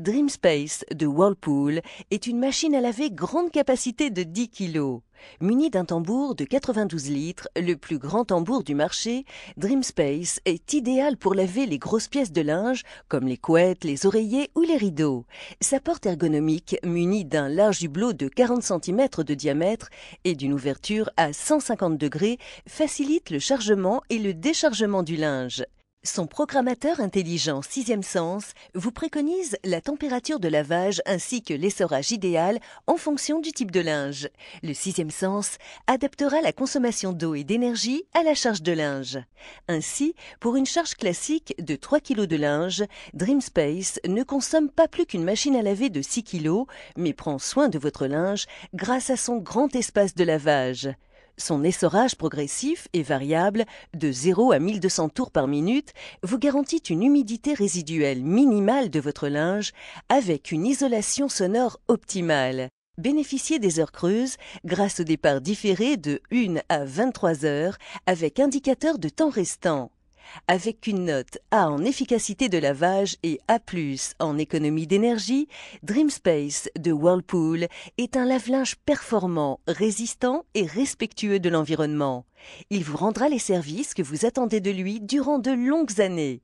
DreamSpace de Whirlpool est une machine à laver grande capacité de 10 kg. Munie d'un tambour de 92 litres, le plus grand tambour du marché, DreamSpace est idéal pour laver les grosses pièces de linge, comme les couettes, les oreillers ou les rideaux. Sa porte ergonomique, munie d'un large hublot de 40 cm de diamètre et d'une ouverture à 150 degrés, facilite le chargement et le déchargement du linge. Son programmateur intelligent Sixième Sens vous préconise la température de lavage ainsi que l'essorage idéal en fonction du type de linge. Le Sixième Sens adaptera la consommation d'eau et d'énergie à la charge de linge. Ainsi, pour une charge classique de 3 kg de linge, DreamSpace ne consomme pas plus qu'une machine à laver de 6 kg, mais prend soin de votre linge grâce à son grand espace de lavage. Son essorage progressif et variable de 0 à 1200 tours par minute vous garantit une humidité résiduelle minimale de votre linge avec une isolation sonore optimale. Bénéficiez des heures creuses grâce au départ différé de 1 à 23 heures avec indicateur de temps restant avec une note A en efficacité de lavage et A+, en économie d'énergie, DreamSpace de Whirlpool est un lave-linge performant, résistant et respectueux de l'environnement. Il vous rendra les services que vous attendez de lui durant de longues années.